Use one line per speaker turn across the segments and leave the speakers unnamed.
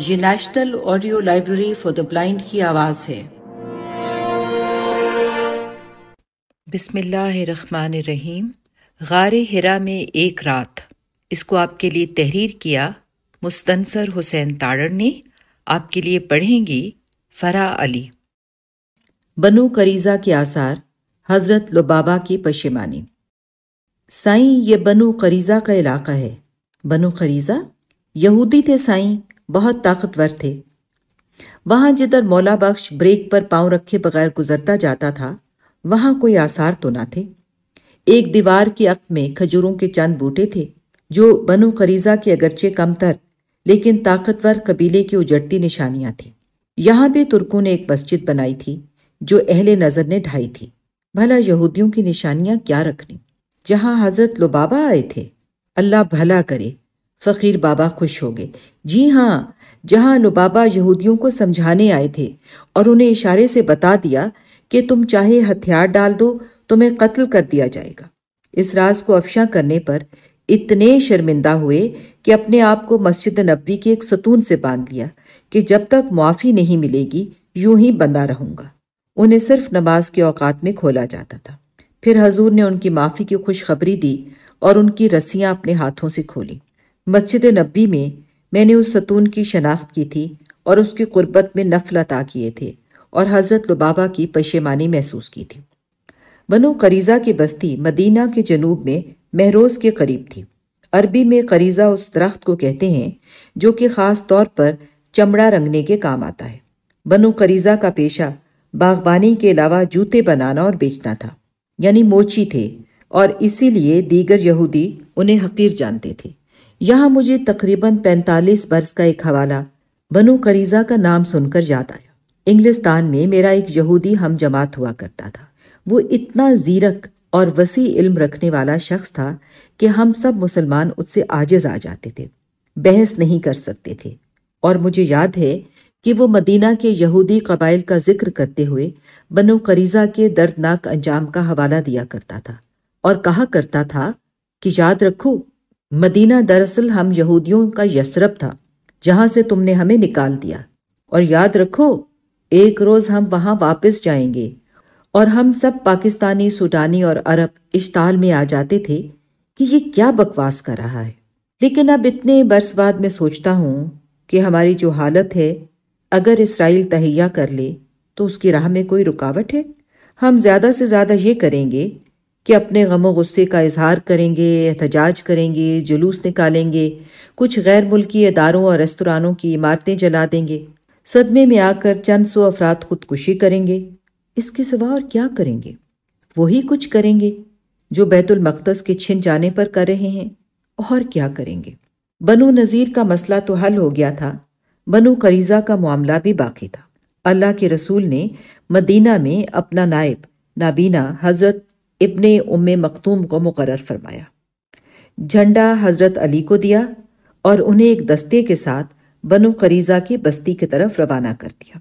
ये national audio library for the blind की आवाज है बिस्मिल्लाहिर्रहमानिर्रहीम गारे हिरा में एक रात इसको आपके लिए तहरीर किया मुस्तनसर हुसैन ताड़ ने आपके लिए पढ़ेंगी फरा अली बनु करीजा के आसार हजरत लुबाबा की पशेमानी साईं ये बनु करीजा का इलाका है बनु करीजा यहूदी थे साईं बहुत ताकतवर थे वहां जिधर मौला बख्श ब्रेक पर पांव रखे बगैर गुजरता जाता था वहां कोई आसार तो ना थे एक दीवार की अक में खजूरों के चंद बूटे थे जो बनु करीजा के अगरचे कमतर लेकिन ताकतवर कबीले की उजड़ती निशानियां थी यहां भी तुर्कों ने एक मस्जिद बनाई थी जो अहले नज़र ने ढाई थी भला यहूदियों की निशानियां क्या रखनी जहाँ हजरत लुबाबा आए थे अल्लाह भला करे फ़कीर बाबा खुश हो गए जी हाँ जहाँ नुबाबा यहूदियों को समझाने आए थे और उन्हें इशारे से बता दिया कि तुम चाहे हथियार डाल दो तुम्हें कत्ल कर दिया जाएगा इस राज को अफशा करने पर इतने शर्मिंदा हुए कि अपने आप को मस्जिद नबी के एक सतून से बांध लिया कि जब तक मुआफ़ी नहीं मिलेगी यूं ही बंदा रहूंगा उन्हें सिर्फ नमाज के औकात में खोला जाता था फिर हजूर ने उनकी माफ़ी की खुशखबरी दी और उनकी रस्सियाँ अपने हाथों से खोली मस्जिद नबी में मैंने उस सतून की शनाख्त की थी और उसकी कुर्बत में नफल अता किए थे और हज़रत लुबाबा की पशेमानी महसूस की थी बनो करीज़ा की बस्ती मदीना के जनूब में महरोज़ के करीब थी अरबी में करीज़ा उस दरख्त को कहते हैं जो कि ख़ास तौर पर चमड़ा रंगने के काम आता है बनो करीज़ा का पेशा बागबानी के अलावा जूते बनाना और बेचना था यानी मोची थे और इसीलिए दीगर यहूदी उन्हें हकीर जानते थे यहाँ मुझे तकरीबन 45 बरस का एक हवाला बनु करीजा का नाम सुनकर याद आया इंग्लिस्तान में मेरा एक यहूदी हम जमात हुआ करता था वो इतना जीरक और वसी इल्म रखने वाला शख्स था कि हम सब मुसलमान उससे आजिज आ जाते थे बहस नहीं कर सकते थे और मुझे याद है कि वो मदीना के यहूदी कबाइल का जिक्र करते हुए बनो करीजा के दर्दनाक अंजाम का हवाला दिया करता था और कहा करता था कि याद रखो मदीना दरअसल हम यहूदियों का यसरब था जहां से तुमने हमें निकाल दिया और याद रखो एक रोज हम वहां वापस जाएंगे और हम सब पाकिस्तानी सूडानी और अरब इश्ताल में आ जाते थे कि ये क्या बकवास कर रहा है लेकिन अब इतने बरस बाद मैं सोचता हूँ कि हमारी जो हालत है अगर इसराइल तहैया कर ले तो उसकी राह में कोई रुकावट है हम ज़्यादा से ज़्यादा ये करेंगे कि अपने गम गुस्से का इजहार करेंगे एहतजाज करेंगे जुलूस निकालेंगे कुछ गैर मुल्की इदारों और रेस्तरानों की इमारतें जला देंगे सदमे में आकर चंद सौ अफराद खुदकुशी करेंगे इसके सिवा और क्या करेंगे वही कुछ करेंगे जो बैतुलमक़दस के छिन जाने पर कर रहे हैं और क्या करेंगे बनु नज़ीर का मसला तो हल हो गया था बनु करीज़ा का मामला भी बाकी था अल्लाह के रसूल ने मदीना में अपना नायब नाबीना हज़रत इब्ने उम मखतूम को मुकर फरमाया झंडा हज़रत अली को दिया और उन्हें एक दस्ते के साथ बनु करीज़ा की बस्ती की तरफ रवाना कर दिया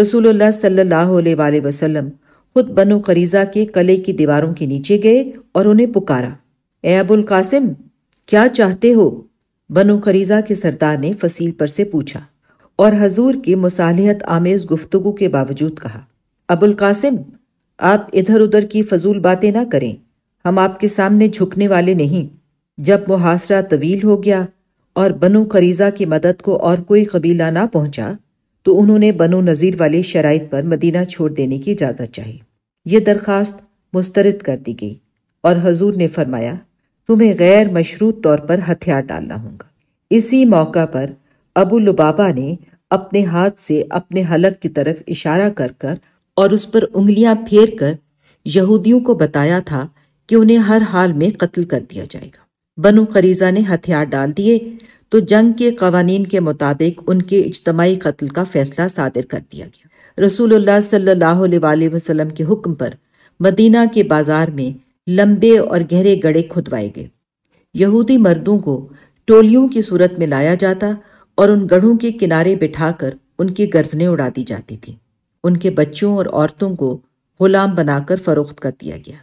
रसूलुल्लाह सल्लल्लाहु अलैहि वसल्लम खुद बनु करीज़ा के कले की दीवारों के नीचे गए और उन्हें पुकारा ए अबुल कासिम क्या चाहते हो बनु करीज़ा के सरदार ने फसील पर से पूछा और हजूर की मुसालियत आमेज गुफ्तगु के बावजूद कहा अबुल कासिम आप इधर उधर की फजूल बातें ना करें हम आपके सामने झुकने वाले नहीं जब मुहासरा तवील हो गया और बनु खरीजा की मदद को और कोई कबीला ना पहुंचा तो उन्होंने बनो नज़ीर वाले शराइ पर मदीना छोड़ देने की इजाज़त चाहिए ये दरख्वास्त मुस्तरद कर दी गई और हजूर ने फरमाया तुम्हें गैर मशरूत तौर पर हथियार डालना होगा इसी मौका पर अबू लुबाबा ने अपने हाथ से अपने हलक की तरफ इशारा कर कर और उस पर उंगलियां फेर कर यहूदियों को बताया था कि उन्हें हर हाल में कत्ल कर दिया जाएगा बनु खरीजा ने हथियार डाल दिए तो जंग के कवानीन के मुताबिक उनके इजतमाही कत्ल का फैसला सादिर कर दिया गया रसूलुल्लाह सल्लल्लाहु अलैहि वसल्लम के हुक्म पर मदीना के बाजार में लंबे और गहरे गड़े खुदवाए गए यहूदी मर्दों को टोलियों की सूरत में लाया जाता और उन गढ़ों के किनारे बिठाकर उनकी गर्दनें उड़ा दी जाती थीं उनके बच्चों और औरतों को गुलाम बनाकर फरोख्त कर दिया गया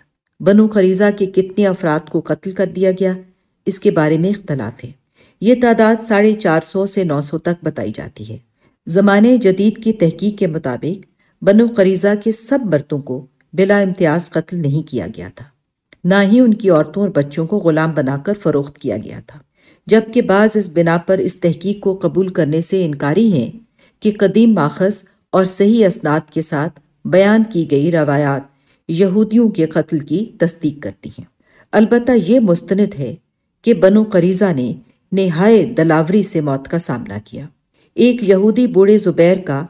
बनो खरीजा के कितने अफराद को कत्ल कर दिया गया इसके बारे में इख्तलाफ है यह तादाद साढ़े चार सौ से नौ सौ तक बताई जाती है ज़माने जदीद की तहकीक के मुताबिक बनो खरीजा के सब मर्दों को बिला इम्तियाज कत्ल नहीं किया गया था ना ही उनकी औरतों और बच्चों को गुलाम बनाकर फरोख्त किया गया था जबकि बाज़ इस बिना पर इस तहकीक को कबूल करने से इनकारी है कि कदीम माखज और सही असनाद के साथ बयान की गई रवायात यहूदियों के कत्ल की तस्दीक करती हैं अलबत् ये मुस्तनद है कि बनो करीजा ने नहाय दलावरी से मौत का सामना किया एक यहूदी बूढ़े जुबैर का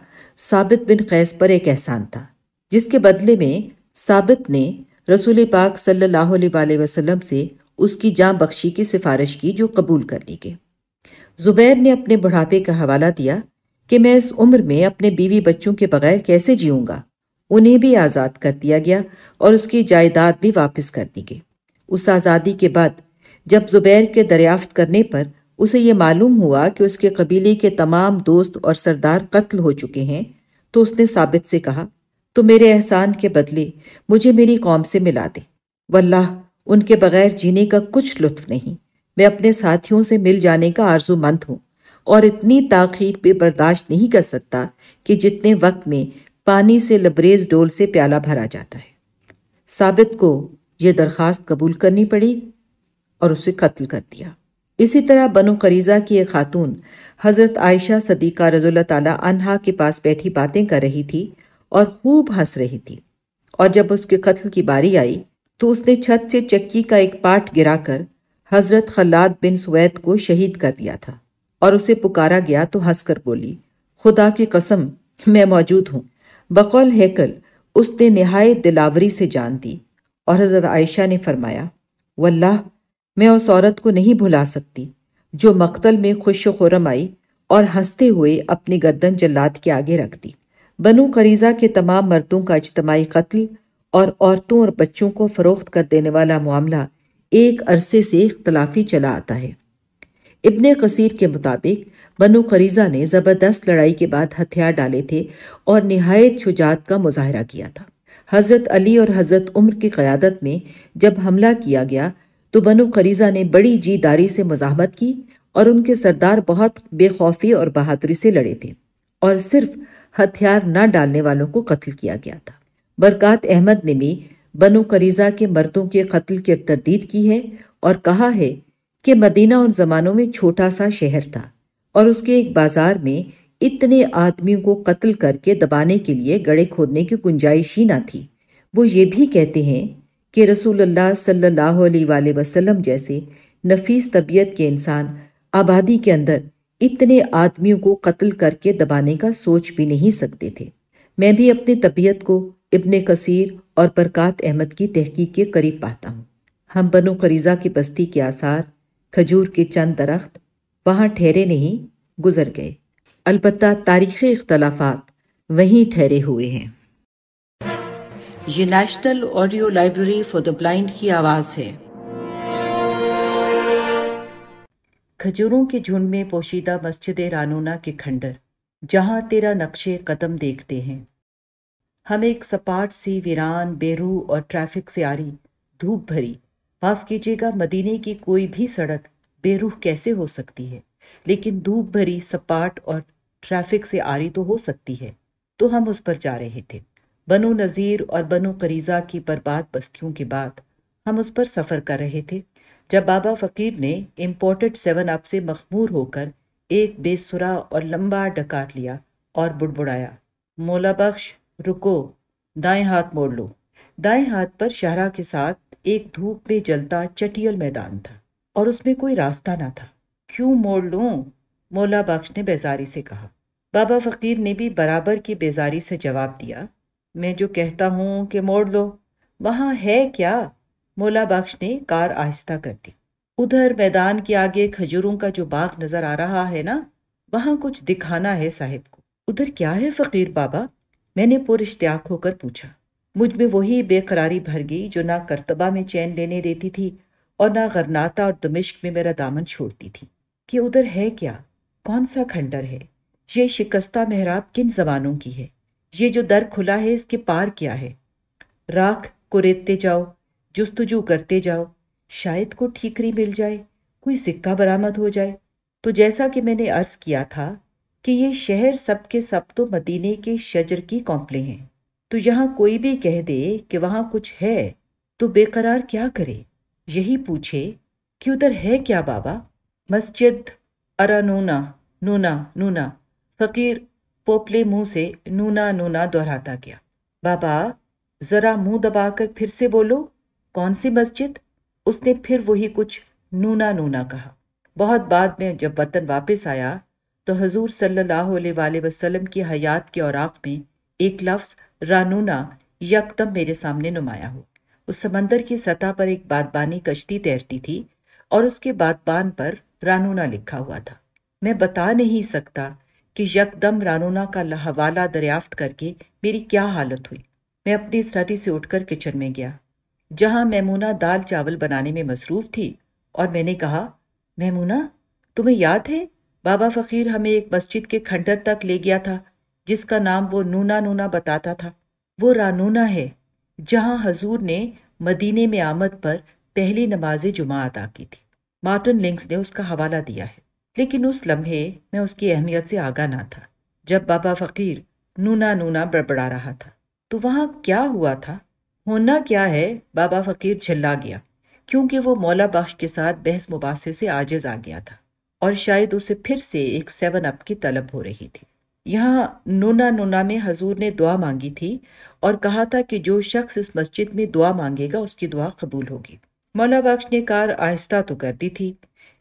साबित बिन कैस पर एक एहसान था जिसके बदले में साबित ने रसूल पाक सल्लल्लाहु अलैहि वसल्लम से उसकी जाँ बख्शी की सिफारिश की जो कबूल कर ली गई जुबैर ने अपने बुढ़ापे का हवाला दिया कि मैं इस उम्र में अपने बीवी बच्चों के बगैर कैसे जीऊँगा उन्हें भी आज़ाद कर दिया गया और उसकी जायदाद भी वापस कर दी गई उस आज़ादी के बाद जब जुबैर के दरियाफ्त करने पर उसे यह मालूम हुआ कि उसके कबीले के तमाम दोस्त और सरदार कत्ल हो चुके हैं तो उसने साबित से कहा तो मेरे एहसान के बदले मुझे मेरी कौम से मिला दे वल्लाह उनके बगैर जीने का कुछ लुत्फ नहीं मैं अपने साथियों से मिल जाने का आरजूमंद हूँ और इतनी ताखीर पे बर्दाश्त नहीं कर सकता कि जितने वक्त में पानी से लबरेज डोल से प्याला भरा जाता है साबित को यह दरख्वास्त कबूल करनी पड़ी और उसे कत्ल कर दिया इसी तरह बनो करीजा की एक खातून हज़रत आयशा सदीक़ा रजोल्ला तला अनहा के पास बैठी बातें कर रही थी और खूब हंस रही थी और जब उसके कत्ल की बारी आई तो उसने छत से चक्की का एक पार्ट गिराकर हज़रत खलाद बिन सुवैद को शहीद कर दिया था और उसे पुकारा गया तो हंसकर बोली खुदा की कसम मैं मौजूद हूँ बकौल हैकल उसने नहाय दिलावरी से जान दी और हज़रत आयशा ने फरमाया वल्लाह मैं उस औरत को नहीं भुला सकती जो मख्तल में खुश खुरम आई और हंसते हुए अपनी गर्दन जल्लाद के आगे रख दी बनु करीजा के तमाम मर्दों का इजतमाही कत्ल और औरतों और बच्चों को फ़रोख्त कर देने वाला मामला एक अरसे से इख्तलाफी चला आता है इबन कसीर के मुताबिक बनु खरीजा ने ज़बरदस्त लड़ाई के बाद हथियार डाले थे और नहायत शुजात का मुजाहरा किया था हज़रत अली और हज़रत उम्र की क़्यादत में जब हमला किया गया तो बनु खरीजा ने बड़ी जीदारी से मजामत की और उनके सरदार बहुत बेखौफी और बहादुरी से लड़े थे और सिर्फ हथियार न डालने वालों को कत्ल किया गया था बरकत अहमद ने भी बनु करीजा के मर्दों के कत्ल की तरदीद की है और कहा है कि मदीना उन जमानों में छोटा सा शहर था और उसके एक बाजार में इतने आदमियों को कत्ल करके दबाने के लिए गड़े खोदने की गुंजाइश ही ना थी वो ये भी कहते हैं कि रसूलुल्लाह सल्लल्लाहु अलैहि वसल्लम जैसे नफीस तबीयत के इंसान आबादी के अंदर इतने आदमियों को कत्ल करके दबाने का सोच भी नहीं सकते थे मैं भी अपनी तबीयत को इबन कसीर और बरकत अहमद की तहकीक के करीब पाता हूँ हम बनो करीज़ा की बस्ती के आसार खजूर के चंद दरख्त वहाँ ठहरे नहीं गुजर गए अलबत् तारीखी इख्तलाफात वहीं ठहरे हुए हैं ये national audio library for the blind की आवाज़ है खजूरों के झुंड में पोशीदा मस्जिद रानोना के खंडर जहां तेरा नक्शे कदम देखते हैं हम एक सपाट सी वीरान बेरू और ट्रैफिक से आ रही धूप भरी माफ कीजिएगा मदीने की कोई भी सड़क बेरूह कैसे हो सकती है लेकिन धूप भरी सपाट और ट्रैफिक से आरी तो हो सकती है तो हम उस पर जा रहे थे बनो नज़ीर और बनो करीजा की बर्बाद बस्तियों के बाद हम उस पर सफ़र कर रहे थे जब बाबा फ़कीर ने इम्पोर्टेड सेवन अप से मखमूर होकर एक बेसुरा और लंबा डकार लिया और बुड़बुड़ाया मोला बख्श रुको दाएं हाथ मोड़ लो दाएं हाथ पर शाहरा के साथ एक धूप में जलता चटियल मैदान था और उसमें कोई रास्ता ना था क्यों मोड़ लूं मौला बख्श ने बेजारी से कहा बाबा फकीर ने भी बराबर की बेजारी से जवाब दिया मैं जो कहता हूँ कि मोड़ लो वहां है क्या मौला बख्श ने कार आहिस्ता कर दी उधर मैदान के आगे खजूरों का जो बाग नजर आ रहा है ना वहां कुछ दिखाना है साहिब को उधर क्या है फकीर बाबा मैंने पुरश्त्याक होकर पूछा मुझ में वही बेकरारी भर गई जो ना करतबा में चैन लेने देती थी और ना गरनाता और दमिश्क में मेरा दामन छोड़ती थी कि उधर है क्या कौन सा खंडर है ये शिकस्ता मेहराब किन जबानों की है ये जो दर खुला है इसके पार क्या है राख को रेतते जाओ जस्तजू करते जाओ शायद को ठीकरी मिल जाए कोई सिक्का बरामद हो जाए तो जैसा कि मैंने अर्ज किया था कि ये शहर सबके सब तो मदीने के शजर की कौंपले हैं तो यहाँ कोई भी कह दे कि वहाँ कुछ है तो बेकरार क्या करे यही पूछे कि उधर है क्या बाबा मस्जिद अरा नूना नूना नूना फकीर पोपले मुंह से नूना नूना दोहराता गया बाबा जरा मुंह दबाकर फिर से बोलो कौन सी मस्जिद उसने फिर वही कुछ नूना नूना कहा बहुत बाद में जब वतन वापस आया तो हजूर सल्लल्लाहु अलैहि वसल्लम की हयात के औराक में एक लफ्ज रानूना यकदम मेरे सामने नुमाया हो उस समंदर की सतह पर एक बादबानी कश्ती तैरती थी और उसके बादबान पर रानूना लिखा हुआ था मैं बता नहीं सकता कि यकदम रानूना का हवाला दरियाफ्त करके मेरी क्या हालत हुई मैं अपनी स्टडी से उठकर किचन में गया जहां मैमूना दाल चावल बनाने में मसरूफ थी और मैंने कहा मैमूना तुम्हें याद है बाबा फ़कीर हमें एक मस्जिद के खंडर तक ले गया था जिसका नाम वो नूना नूना बताता था वो रानूना है जहां हजूर ने मदीने में आमद पर पहली नमाज जुमा अदा की थी मार्टन लिंक्स ने उसका हवाला दिया है लेकिन उस लम्हे में उसकी अहमियत से आगा ना था जब बाबा फ़कीर नूना नूना बड़बड़ा रहा था तो वहाँ क्या हुआ था होना क्या है बाबा फ़कीर झल्ला गया क्योंकि वो मौला बख्श के साथ बहस मुबासे से आजिज आ गया था और शायद उसे फिर से एक सेवन अप की तलब हो रही थी यहाँ नोना नोना में हजूर ने दुआ मांगी थी और कहा था कि जो शख्स इस मस्जिद में दुआ मांगेगा उसकी दुआ कबूल होगी मौला बख्श ने कार आहिस्ता तो कर दी थी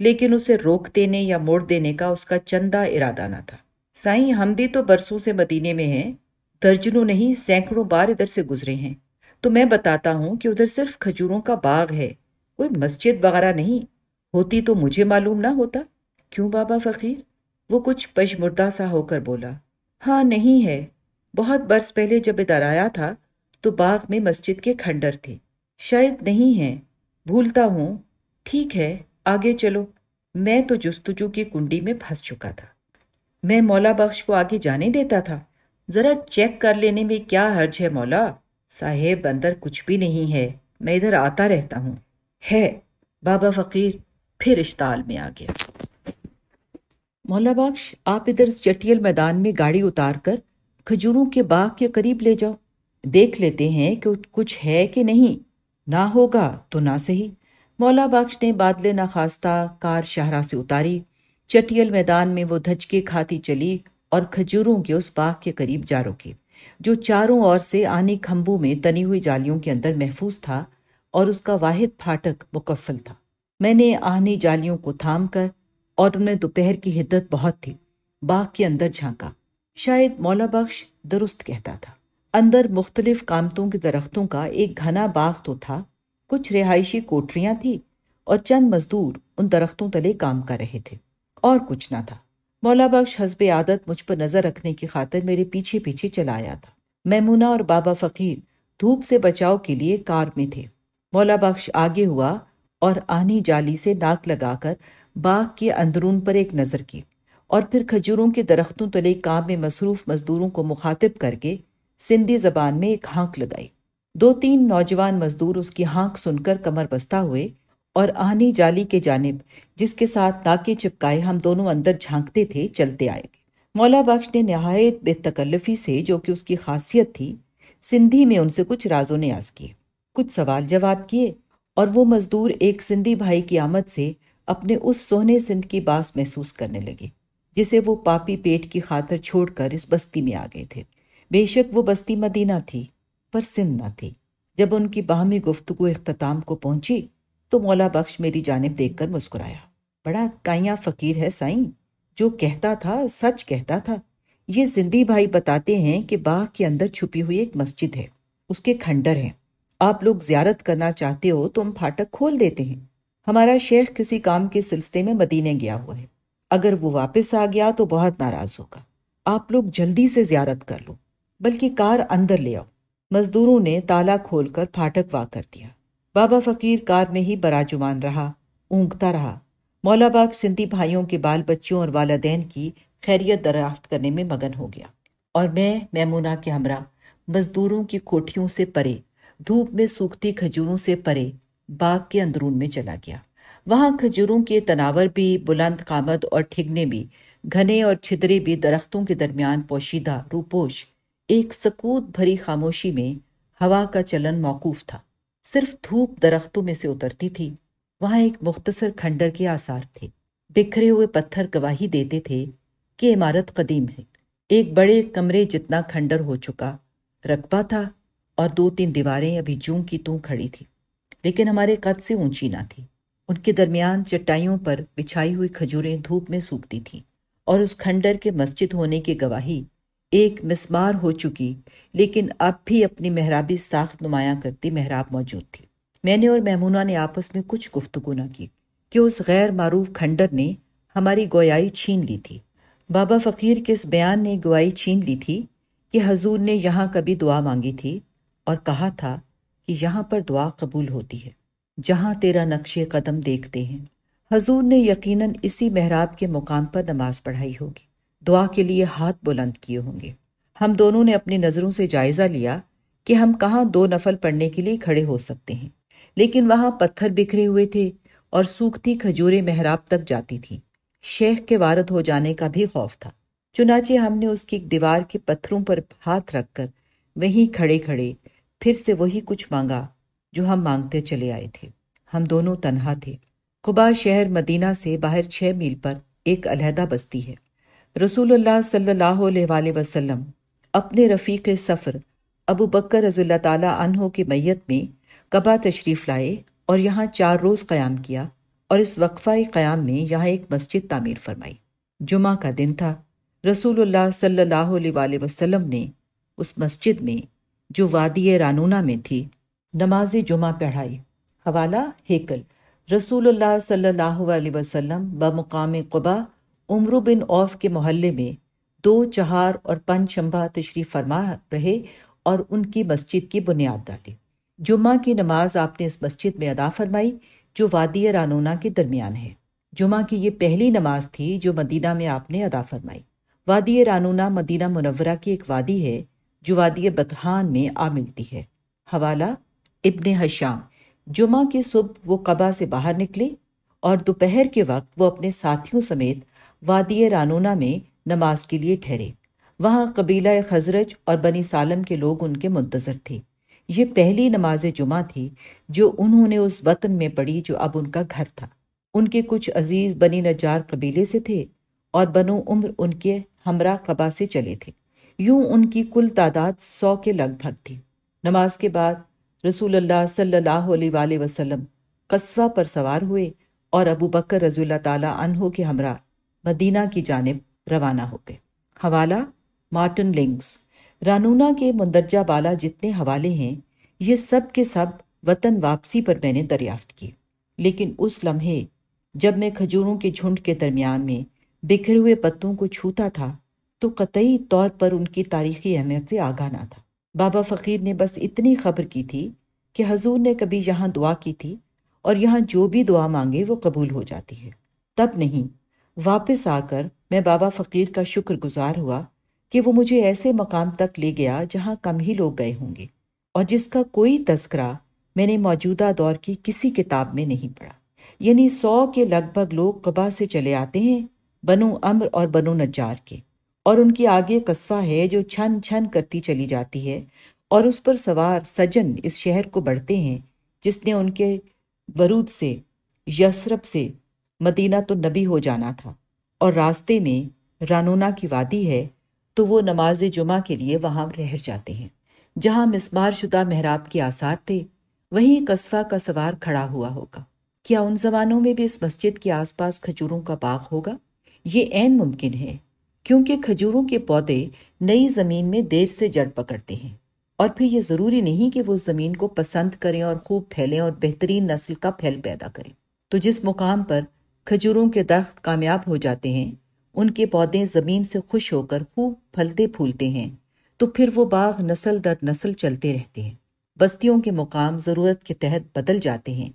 लेकिन उसे रोक देने या मोड़ देने का उसका चंदा इरादा ना था साईं हम भी तो बरसों से मदीने में हैं दर्जनों नहीं सैकड़ों बार इधर से गुजरे हैं तो मैं बताता हूँ कि उधर सिर्फ खजूरों का बाग है कोई मस्जिद वगैरह नहीं होती तो मुझे मालूम ना होता क्यों बाबा फ़कीर वो कुछ पजमुर्दा सा होकर बोला हाँ नहीं है बहुत बरस पहले जब इधर आया था तो बाग में मस्जिद के खंडर थे शायद नहीं है भूलता हूँ ठीक है आगे चलो मैं तो जस्तुजू की कुंडी में फंस चुका था मैं मौला बख्श को आगे जाने देता था जरा चेक कर लेने में क्या हर्ज है मौला साहेब अंदर कुछ भी नहीं है मैं इधर आता रहता हूँ है बाबा फकीर फिर इश्ताल में आ गया मौला बख्श आप इधर इस चटियल मैदान में गाड़ी उतार कर खजूरों के बाग के करीब ले जाओ देख लेते हैं कि कुछ है कि नहीं ना होगा तो ना सही मौला बख्श ने बादले नाखास्ता कार शाहरा से उतारी चटियल मैदान में वो धचके खाती चली और खजूरों के उस बाग के करीब जा रुकी जो चारों ओर से आने खम्बू में तनी हुई जालियों के अंदर महफूज था और उसका वाहिद फाटक मुकफल था मैंने आहनी जालियों को थाम कर और उनमें दोपहर की हिद्दत बहुत थी बाग के अंदर झांका शायद मौला बख्श दुरुस्त कहता था अंदर मुख्तलिफ कामतों के दरख्तों का एक घना बाग तो था कुछ रिहायशी कोठरियां थी और चंद मजदूर उन दरख्तों तले काम कर रहे थे और कुछ ना था मौला बख्श हजब आदत मुझ पर नजर रखने की खातिर मेरे पीछे पीछे चला आया था मैमूना और बाबा फकीर धूप से बचाव के लिए कार में थे मौला बख्श आगे हुआ और आनी जाली से नाक लगाकर बाग के अंदरून पर एक नज़र की और फिर खजूरों के दरख्तों तले काम में मसरूफ मजदूरों को मुखातिब करके सिंधी जबान में एक हाँक लगाई दो तीन नौजवान मजदूर उसकी हाँक सुनकर कमर बस्ता हुए और आहनी जाली के जानब जिसके साथ ताके चिपकाए हम दोनों अंदर झांकते थे चलते आए मौला बख्श ने नहायत बेतकल्लफी से जो कि उसकी खासियत थी सिंधी में उनसे कुछ राजो न्याज किए कुछ सवाल जवाब किए और वो मजदूर एक सिंधी भाई की आमद से अपने उस सोने सिंध की बास महसूस करने लगे जिसे वो पापी पेट की खातर छोड़कर इस बस्ती में आ गए थे बेशक वो बस्ती मदीना थी पर सिंध न थी जब उनकी बाहमी गुफ्तु अख्ताम को पहुंची तो मौला बख्श मेरी जानब देख कर मुस्कुराया बड़ा काया फ़कीर है साई जो कहता था सच कहता था ये जिंदी भाई बताते हैं कि बाग के अंदर छुपी हुई एक मस्जिद है उसके खंडर हैं आप लोग ज्यारत करना चाहते हो तो हम फाटक खोल देते हैं हमारा शेख किसी काम के सिलसिले में मदीने गया हुआ है अगर वो वापस आ गया तो बहुत नाराज होगा आप लोग जल्दी से ज्यारत कर लो बल्कि कार अंदर ले आओ मजदूरों ने ताला खोलकर फाटक वा कर दिया बाबा फकीर कार में ही बराजुमान रहा ऊँगता रहा मौला बाग सिंधी भाइयों के बाल बच्चों और वालदेन की खैरियत दराफ्त करने में मगन हो गया और मैं मैमूना के हमरा मजदूरों की कोठियों से परे धूप में सूखती खजूरों से परे बाग के अंदरून में चला गया वहां खजूरों के तनावर भी बुलंद कामद और ठिगने भी घने और छिदरे भी दरख्तों के दरमियान पोशीदा रूपोश एक सकूत भरी खामोशी में हवा का चलन मौकूफ था सिर्फ धूप दरख्तों में से उतरती थी वहां एक मुख्तसर खंडर के आसार थे बिखरे हुए पत्थर गवाही देते थे कि इमारत कदीम है एक बड़े कमरे जितना खंडर हो चुका रकबा था और दो तीन दीवारें अभी जूं की तू खड़ी थी लेकिन हमारे कद से ऊंची ना थी उनके दरमियान चट्टाइयों पर बिछाई हुई खजूरें धूप में सूखती थीं और उस खंडर के मस्जिद होने की गवाही एक मिसमार हो चुकी लेकिन अब भी अपनी मेहराबी साख्त नुमाया करती मेहराब मौजूद थी मैंने और महमूना ने आपस में कुछ गुफ्तगु ना की कि उस गैर मरूफ खंडर ने हमारी गोयाई छीन ली थी बाबा फ़कीर के इस बयान ने गुआई छीन ली थी कि हजूर ने यहाँ कभी दुआ मांगी थी और कहा था कि यहाँ पर दुआ कबूल होती है जहाँ तेरा नक्शे कदम देखते हैं हजूर ने यकीनन इसी महराब के मुकाम पर नमाज पढ़ाई होगी दुआ के लिए हाथ बुलंद किए होंगे हम दोनों ने अपनी नज़रों से जायज़ा लिया कि हम कहाँ दो नफल पढ़ने के लिए खड़े हो सकते हैं लेकिन वहां पत्थर बिखरे हुए थे और सूखती खजूरें महराब तक जाती थीं शेख के वारद हो जाने का भी खौफ था चुनाचे हमने उसकी दीवार के पत्थरों पर हाथ रखकर वहीं खड़े खड़े फिर से वही कुछ मांगा जो हम मांगते चले आए थे हम दोनों तनहा थे कुबा शहर मदीना से बाहर छः मील पर एक अलहदा बस्ती है रसूलुल्लाह सल्लल्लाहु अलैहि वसल्लम अपने रफ़ीक सफ़र अबू बकर रज़ुल्ला ताला अनहो की मैयत में कबा तशरीफ़ लाए और यहाँ चार रोज़ क़्याम किया और इस वक्फ़ा क्याम में यहाँ एक मस्जिद तामीर फरमाई जुमा का दिन था रसूलुल्लाह सल्लल्लाहु अलैहि वसल्लम ने उस मस्जिद में जो वादी रानूना में थी नमाज जुमा पढ़ाई हवाला हेकल रसूलुल्लाह सल्लल्लाहु अलैहि वसल्लम बमकाम कुबा उम्र बिन औफ के मोहल्ले में दो चहार और पंचशंबा तशरीफ फरमा रहे और उनकी मस्जिद की बुनियाद डाली जुम्मे की नमाज आपने इस मस्जिद में अदा फरमाई जो वादी रानोना के दरमियान है जुमा की ये पहली नमाज थी जो मदीना में आपने अदा फरमाई वादी रानूना मदीना मुनवरा की एक वादी है जो वादी बतहान में आ मिलती है हवाला इब्न हशाम जुमा के सुबह वो कबा से बाहर निकले और दोपहर के वक्त वो अपने साथियों समेत वादी रानोना में नमाज के लिए ठहरे वहाँ कबीला खजरज और बनी सालम के लोग उनके मुंतज़र थे ये पहली नमाज जुमा थी जो उन्होंने उस वतन में पढ़ी जो अब उनका घर था उनके कुछ अजीज़ बनी नजार कबीले से थे और बनो उम्र उनके हमरा कबा से चले थे यूं उनकी कुल तादाद सौ के लगभग थी नमाज के बाद रसूल अल्लाह सल्लल्लाहु अलैहि वसल्लम कस्बा पर सवार हुए और अबू बकर रजील्ला ताला अनहो के हमरा मदीना की जानब रवाना हो गए हवाला मार्टन लिंग्स रानूना के मंदरजा बाला जितने हवाले हैं ये सब के सब वतन वापसी पर मैंने दरियाफ्त किए लेकिन उस लम्हे जब मैं खजूरों के झुंड के दरमियान में बिखरे हुए पत्तों को छूता था तो कतई तौर पर उनकी तारीखी अहमियत से आगा ना था बाबा फ़कीर ने बस इतनी खबर की थी कि हजूर ने कभी यहाँ दुआ की थी और यहाँ जो भी दुआ मांगे वो कबूल हो जाती है तब नहीं वापस आकर मैं बाबा फ़कीर का शुक्रगुजार हुआ कि वो मुझे ऐसे मकाम तक ले गया जहाँ कम ही लोग गए होंगे और जिसका कोई तस्करा मैंने मौजूदा दौर की किसी किताब में नहीं पढ़ा यानी सौ के लगभग लोग कबा से चले आते हैं बनो अम्र और बनो नजार के और उनकी आगे कस्बा है जो छन छन करती चली जाती है और उस पर सवार सजन इस शहर को बढ़ते हैं जिसने उनके वरूद से यसरब से मदीना तो नबी हो जाना था और रास्ते में रानोना की वादी है तो वो नमाज जुमा के लिए वहाँ रह जाते हैं जहाँ मिसमार शुदा मेहराब के आसार थे वहीं कस्बा का सवार खड़ा हुआ होगा क्या उन जमानों में भी इस मस्जिद के आसपास खजूरों का बाग होगा ये ऐन मुमकिन है क्योंकि खजूरों के पौधे नई ज़मीन में देर से जड़ पकड़ते हैं और फिर ये ज़रूरी नहीं कि वो ज़मीन को पसंद करें और खूब फैलें और बेहतरीन नस्ल का फैल पैदा करें तो जिस मुकाम पर खजूरों के दरख्त कामयाब हो जाते हैं उनके पौधे ज़मीन से खुश होकर खूब फलते फूलते हैं तो फिर वो बाग नसल दर नस्ल चलते रहते हैं बस्तियों के मुकाम ज़रूरत के तहत बदल जाते हैं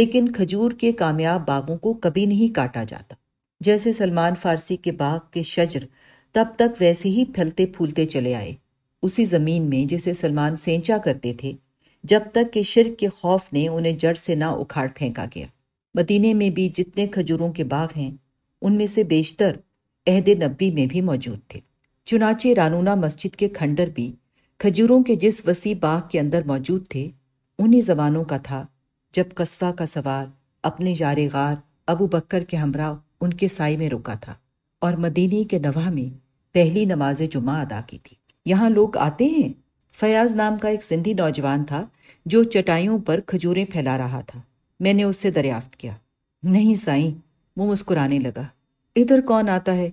लेकिन खजूर के कामयाब बागों को कभी नहीं काटा जाता जैसे सलमान फारसी के बाग के शजर तब तक वैसे ही फलते फूलते चले आए उसी ज़मीन में जिसे सलमान सेंचा करते थे जब तक कि शिरक के खौफ ने उन्हें जड़ से ना उखाड़ फेंका गया मदीने में भी जितने खजूरों के बाग हैं उनमें से बेशतर अहद नब्बी में भी मौजूद थे चुनाचे रानूना मस्जिद के खंडर भी खजूरों के जिस वसी बाग के अंदर मौजूद थे उन्हीं जमानों का था जब कस्बा का सवार अपने जारे गार अबू बकर के हमराह उनके साई में रुका था और मदीने के नवाह में पहली नमाज जुमा अदा की थी यहाँ लोग आते हैं फयाज नाम का एक सिंधी नौजवान था जो चटाइयों पर खजूरें फैला रहा था मैंने उससे दरियाफ्त किया नहीं साई वो मुस्कुराने लगा इधर कौन आता है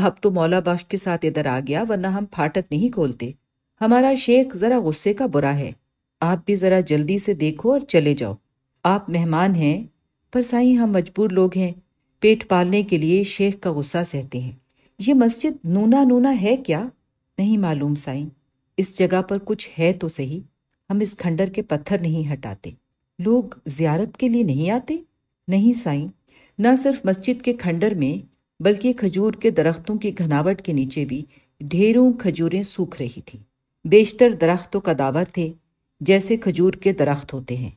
अब तो मौला बख्श के साथ इधर आ गया वरना हम फाटक नहीं खोलते हमारा शेख ज़रा गुस्से का बुरा है आप भी ज़रा जल्दी से देखो और चले जाओ आप मेहमान हैं पर साई हम मजबूर लोग हैं पेट पालने के लिए शेख का गुस्सा सहते हैं ये मस्जिद नूना नूना है क्या नहीं मालूम साईं इस जगह पर कुछ है तो सही हम इस खंडर के पत्थर नहीं हटाते लोग जियारत के लिए नहीं आते नहीं साईं न सिर्फ मस्जिद के खंडर में बल्कि खजूर के दरख्तों की घनावट के नीचे भी ढेरों खजूरें सूख रही थी बेशतर दरख्तों तो का दावा थे जैसे खजूर के दरख्त होते हैं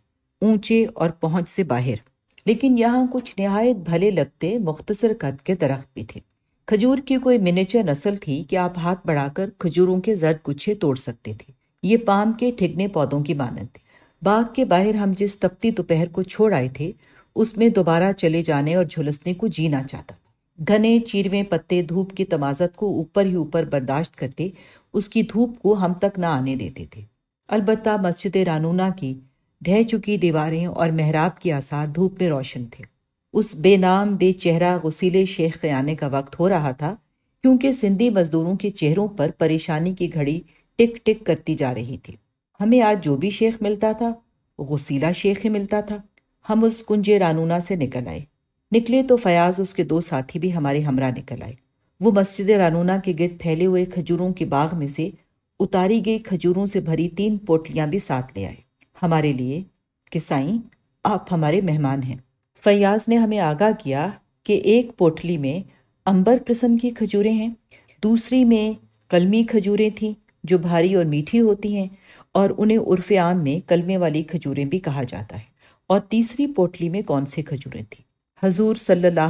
ऊंचे और पहुंच से बाहर लेकिन यहाँ कुछ नहायत भले लगते मुख्तसर कद के दरख्त भी थे खजूर की कोई मिनेचर नस्ल थी कि आप हाथ बढ़ाकर खजूरों के जर्द गुच्छे तोड़ सकते थे ये पाम के ठिगने पौधों की मानद थी बाग के बाहर हम जिस तपती दोपहर को छोड़ आए थे उसमें दोबारा चले जाने और झुलसने को जीना चाहता घने चीरवे पत्ते धूप की तमाजत को ऊपर ही ऊपर बर्दाश्त करते उसकी धूप को हम तक ना आने देते थे अलबत्ता मस्जिद रानूना की ढह चुकी दीवारें और मेहराब के आसार धूप में रोशन थे उस बेनाम बेचेहरा गुसीले शेख के आने का वक्त हो रहा था क्योंकि सिंधी मजदूरों के चेहरों पर परेशानी की घड़ी टिक टिक करती जा रही थी हमें आज जो भी शेख मिलता था गुसीला शेख ही मिलता था हम उस कुंजे रानूना से निकल आए निकले तो फयाज उसके दो साथी भी हमारे हमरा निकल आए वो मस्जिद रानूना के गिरद फैले हुए खजूरों के बाग में से उतारी गई खजूरों से भरी तीन पोटलियां भी साथ ले आए हमारे लिए कि साईं आप हमारे मेहमान हैं फयाज ने हमें आगाह किया कि एक पोटली में अंबर किस्म की खजूरें हैं दूसरी में कलमी खजूरें थीं जो भारी और मीठी होती हैं और उन्हें उर्फ आम में कलमे वाली खजूरें भी कहा जाता है और तीसरी पोटली में कौन सी खजूरें थीं हजूर सल्ला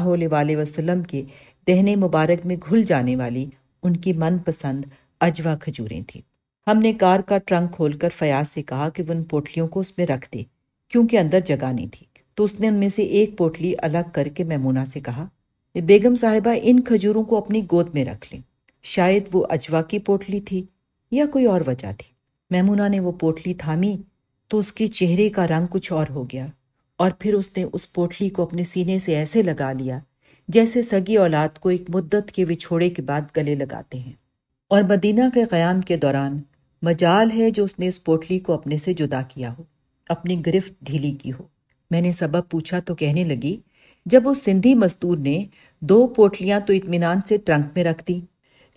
वसलम के दहने मुबारक में घुल जाने वाली उनकी मनपसंद अजवा खजूरें थीं हमने कार का ट्रंक खोलकर फयाज से कहा कि वह उन पोटलियों को उसमें रख दे क्योंकि अंदर जगह नहीं थी तो उसने उनमें से एक पोटली अलग करके मैमूना से कहा बेगम साहिबा इन खजूरों को अपनी गोद में रख लें शायद वो अजवा की पोटली थी या कोई और वजह थी मैमूना ने वो पोटली थामी तो उसके चेहरे का रंग कुछ और हो गया और फिर उसने उस पोटली को अपने सीने से ऐसे लगा लिया जैसे सगी औलाद को एक मुद्दत के विछोड़े के बाद गले लगाते हैं और मदीना के क्याम के दौरान मजाल है जो उसने इस पोटली को अपने से जुदा किया हो अपनी गिरफ्त ढीली की हो मैंने सबब पूछा तो कहने लगी जब उस सिंधी मजदूर ने दो पोटलियां तो इतमान से ट्रंक में रख दी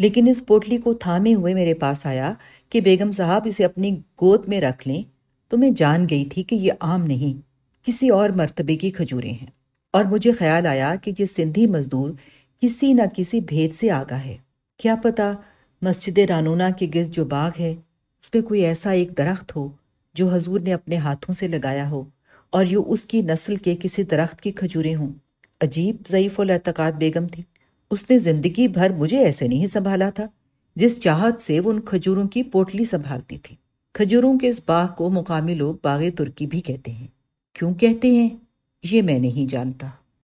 लेकिन इस पोटली को थामे हुए मेरे पास आया कि बेगम साहब इसे अपनी गोद में रख लें तो मैं जान गई थी कि ये आम नहीं किसी और मरतबे की खजूरें हैं और मुझे ख्याल आया कि ये सिंधी मजदूर किसी न किसी भेद से आगा है क्या पता मस्जिद रानूना के गिरद जो बाग है उस पर कोई ऐसा एक दरख्त हो जो हजूर ने अपने हाथों से लगाया हो और यो उसकी नस्ल के किसी दरख्त की खजूरें हों अजीब ज़यीफ़ुल एतकाद बेगम थी उसने ज़िंदगी भर मुझे ऐसे नहीं संभाला था जिस चाहत से वो उन खजूरों की पोटली संभालती थी खजूरों के इस बाग को मुकामी लोग बाग तुर्की भी कहते हैं क्यों कहते हैं ये मैं नहीं जानता